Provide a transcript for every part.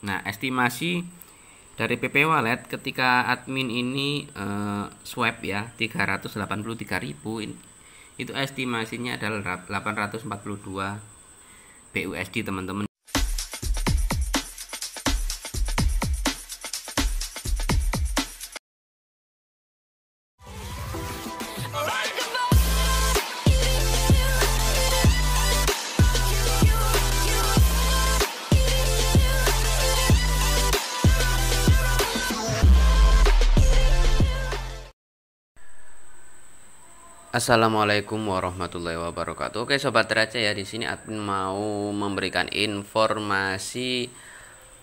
Nah, estimasi dari PP Wallet ketika admin ini uh, swap ya 383.000 itu estimasinya adalah 842 BUSD teman-teman Assalamualaikum warahmatullahi wabarakatuh. Oke sobat Raja ya di sini admin mau memberikan informasi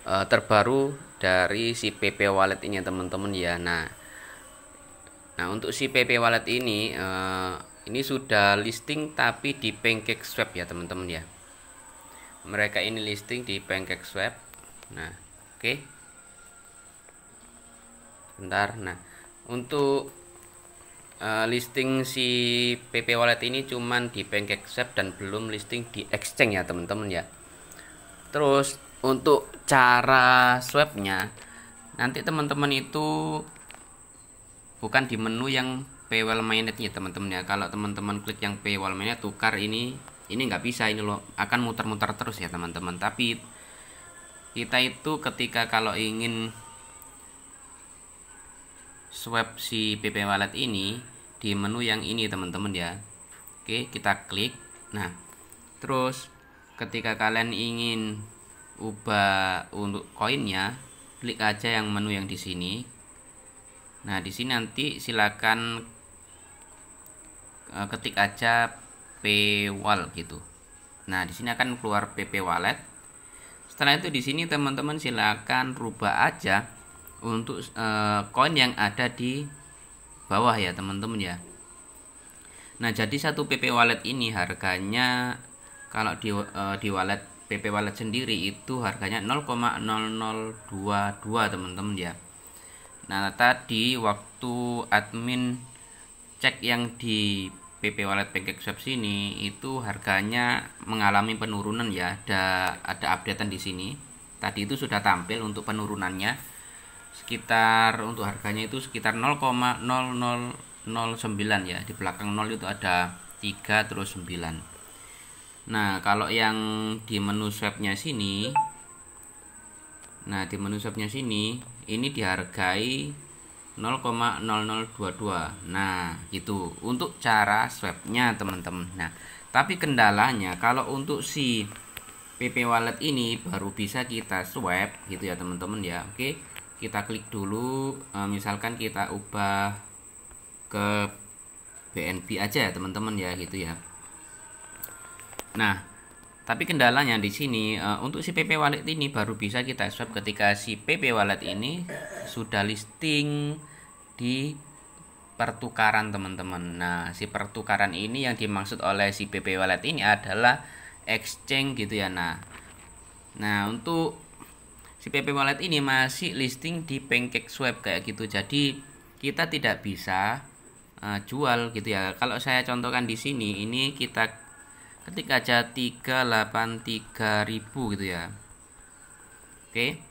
uh, terbaru dari si PP Wallet ini ya, teman-teman ya. Nah, nah untuk si PP Wallet ini uh, ini sudah listing tapi di Pancake Swap ya teman-teman ya. Mereka ini listing di Pancake Swap. Nah, oke. Okay. Bentar. Nah, untuk Eh, listing si PP Wallet ini cuman di Pancakeswap dan belum listing di exchange ya teman-teman ya terus untuk cara swapnya nanti teman-teman itu bukan di menu yang paywall ya teman-teman ya kalau teman-teman klik yang paywall mainnet tukar ini ini nggak bisa ini loh akan muter-muter terus ya teman-teman tapi kita itu ketika kalau ingin swab si PP Wallet ini di menu yang ini teman-teman ya oke kita klik nah terus ketika kalian ingin ubah untuk koinnya klik aja yang menu yang di sini nah di sini nanti silakan eh, ketik aja Wall gitu nah di sini akan keluar pp wallet setelah itu di sini teman-teman silakan rubah aja untuk eh, koin yang ada di bawah ya teman-teman ya nah jadi satu PP wallet ini harganya kalau di, uh, di wallet PP wallet sendiri itu harganya 0,0022 teman-teman ya nah tadi waktu admin cek yang di PP Wallet Pancake Swap sini itu harganya mengalami penurunan ya ada ada updatean di sini tadi itu sudah tampil untuk penurunannya sekitar untuk harganya itu sekitar 0,0009 ya di belakang 0 itu ada 3 terus 9 nah kalau yang di menu swabnya sini nah di menu swabnya sini ini dihargai 0,0022 nah gitu untuk cara swabnya teman-teman nah tapi kendalanya kalau untuk si PP wallet ini baru bisa kita swab gitu ya teman-teman ya oke kita klik dulu e, misalkan kita ubah ke BNB aja ya teman-teman ya gitu ya nah tapi kendalanya di sini e, untuk si PP Wallet ini baru bisa kita swap ketika si PP Wallet ini sudah listing di pertukaran teman-teman nah si pertukaran ini yang dimaksud oleh si PP Wallet ini adalah exchange gitu ya nah nah untuk si PP Wallet ini masih listing di Pancake Swap kayak gitu. Jadi kita tidak bisa uh, jual gitu ya. Kalau saya contohkan di sini ini kita ketik aja 383000 gitu ya. Oke.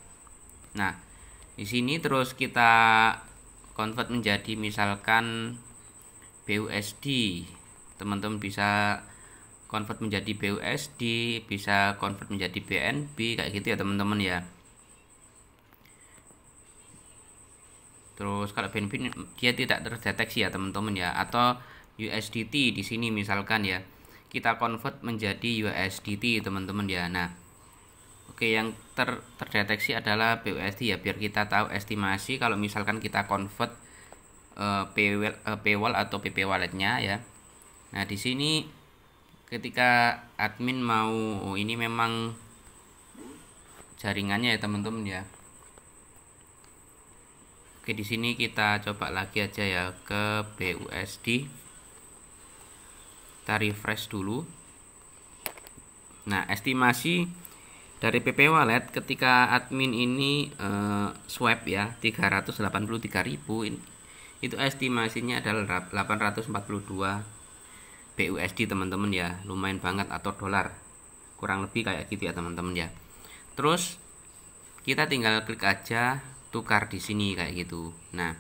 Nah, di sini terus kita convert menjadi misalkan BUSD. Teman-teman bisa convert menjadi BUSD, bisa convert menjadi BNB kayak gitu ya teman-teman ya. Terus kalau bandwidth dia tidak terdeteksi ya teman-teman ya atau USDT di sini misalkan ya kita convert menjadi USDT teman-teman ya. Nah, oke yang ter terdeteksi adalah PUSD ya biar kita tahu estimasi kalau misalkan kita convert uh, eh, PWL, uh, eh, atau PP walletnya ya. Nah, di sini ketika admin mau oh ini memang jaringannya ya teman-teman ya. Oke, di sini kita coba lagi aja ya ke BUSD. Kita refresh dulu. Nah, estimasi dari PP Wallet ketika admin ini eh, swap ya 383.000 ini, itu estimasinya adalah 842 BUSD teman-teman ya. Lumayan banget atau dolar. Kurang lebih kayak gitu ya teman-teman ya. Terus kita tinggal klik aja tukar di sini kayak gitu nah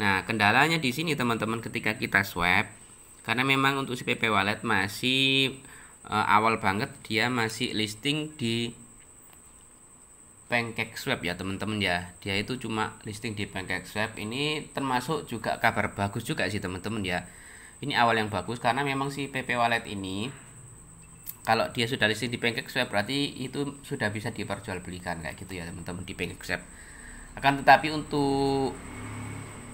nah kendalanya di sini teman-teman ketika kita swap karena memang untuk si PP Wallet masih uh, awal banget dia masih listing di pancake swap ya teman-teman ya dia itu cuma listing di pancake swap ini termasuk juga kabar bagus juga sih teman-teman ya ini awal yang bagus karena memang si PP wallet ini kalau dia sudah listing di pancake swap berarti itu sudah bisa diperjualbelikan kayak gitu ya teman-teman di pancake swap akan tetapi untuk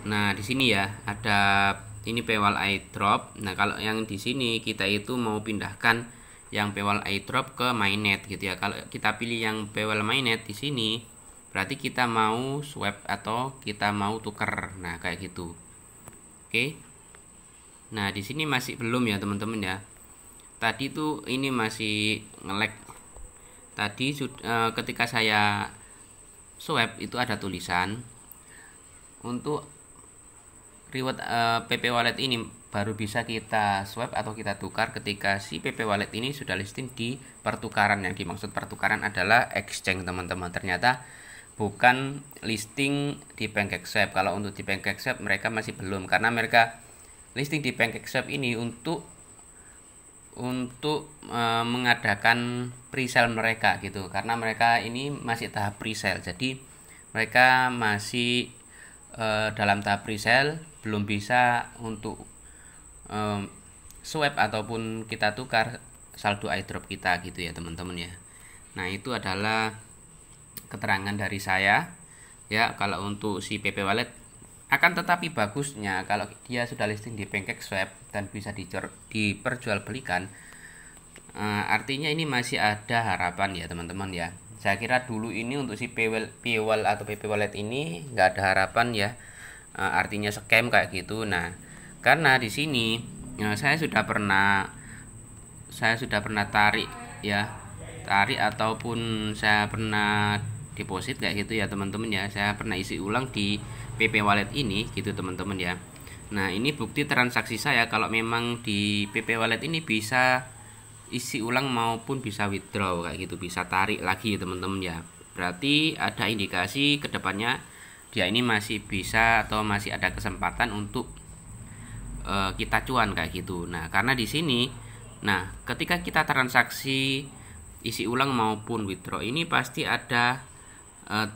nah di sini ya ada ini pewal airdrop nah kalau yang di sini kita itu mau pindahkan yang pewal airdrop ke mainnet gitu ya kalau kita pilih yang pewal mainnet di sini berarti kita mau swap atau kita mau tuker nah kayak gitu oke nah di sini masih belum ya teman-teman ya tadi tuh ini masih ngelek tadi eh, ketika saya swab itu ada tulisan untuk reward uh, eh, PP Wallet ini baru bisa kita swap atau kita tukar ketika si PP Wallet ini sudah listing di pertukaran yang dimaksud pertukaran adalah exchange teman-teman ternyata bukan listing di PancakeSwap kalau untuk di PancakeSwap mereka masih belum karena mereka listing di PancakeSwap ini untuk untuk e, mengadakan pre-sale mereka gitu karena mereka ini masih tahap pre-sale jadi mereka masih e, dalam tahap pre-sale belum bisa untuk e, swap ataupun kita tukar saldo airdrop kita gitu ya teman-teman ya nah itu adalah keterangan dari saya ya kalau untuk si PP Wallet akan tetapi bagusnya kalau dia sudah listing di Pancake Swap dan bisa diperjualbelikan, uh, artinya ini masih ada harapan ya teman-teman ya. Saya kira dulu ini untuk si PayWall atau PP Wallet ini nggak ada harapan ya, uh, artinya scam kayak gitu. Nah, karena di sini uh, saya sudah pernah saya sudah pernah tarik ya tarik ataupun saya pernah deposit kayak gitu ya teman-teman ya saya pernah isi ulang di PP Wallet ini gitu teman-teman ya Nah ini bukti transaksi saya kalau memang di PP Wallet ini bisa isi ulang maupun bisa withdraw kayak gitu bisa tarik lagi teman-teman ya berarti ada indikasi kedepannya dia ini masih bisa atau masih ada kesempatan untuk uh, kita cuan kayak gitu nah karena di sini nah ketika kita transaksi isi ulang maupun withdraw ini pasti ada uh,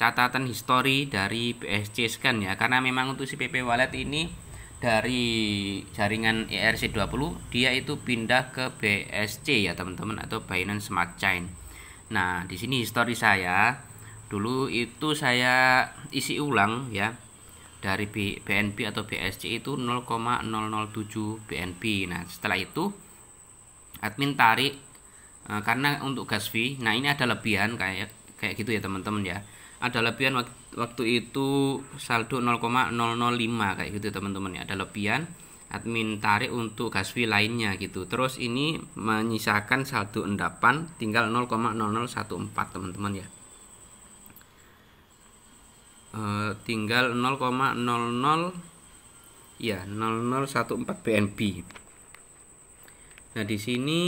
catatan histori dari BSC Scan ya karena memang untuk si PP Wallet ini dari jaringan ERC20 dia itu pindah ke BSC ya teman-teman atau Binance Smart Chain. Nah, di sini histori saya dulu itu saya isi ulang ya dari BNB atau BSC itu 0,007 BNB. Nah, setelah itu admin tarik eh, karena untuk gas fee. Nah, ini ada lebihan kayak kayak gitu ya teman-teman ya ada lebihan waktu itu saldo 0,005 kayak gitu teman-teman ya ada lebihan admin tarik untuk gas lainnya gitu terus ini menyisakan saldo endapan tinggal 0,0014 teman-teman ya e, tinggal 0,00 ya 0014 BNB nah di sini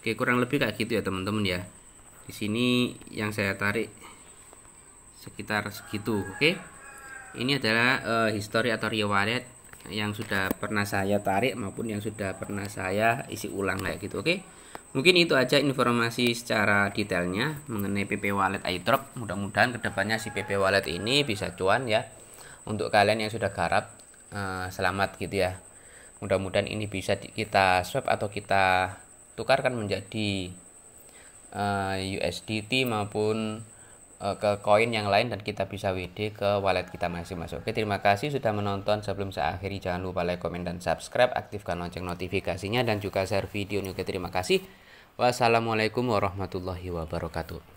oke kurang lebih kayak gitu ya teman-teman ya di sini yang saya tarik sekitar segitu oke okay? ini adalah uh, histori atau riwayat yang sudah pernah saya tarik maupun yang sudah pernah saya isi ulang kayak gitu oke okay? mungkin itu aja informasi secara detailnya mengenai PP Wallet iDrop mudah-mudahan kedepannya si PP Wallet ini bisa cuan ya untuk kalian yang sudah garap eh, selamat gitu ya mudah-mudahan ini bisa kita swap atau kita tukarkan menjadi eh, USDT maupun Eh, ke koin yang lain dan kita bisa WD ke wallet kita masing-masing. Oke, terima kasih sudah menonton. Sebelum saya akhiri, jangan lupa like, komen, dan subscribe. Aktifkan lonceng notifikasinya dan juga share video ini. Oke, terima kasih. Wassalamualaikum warahmatullahi wabarakatuh.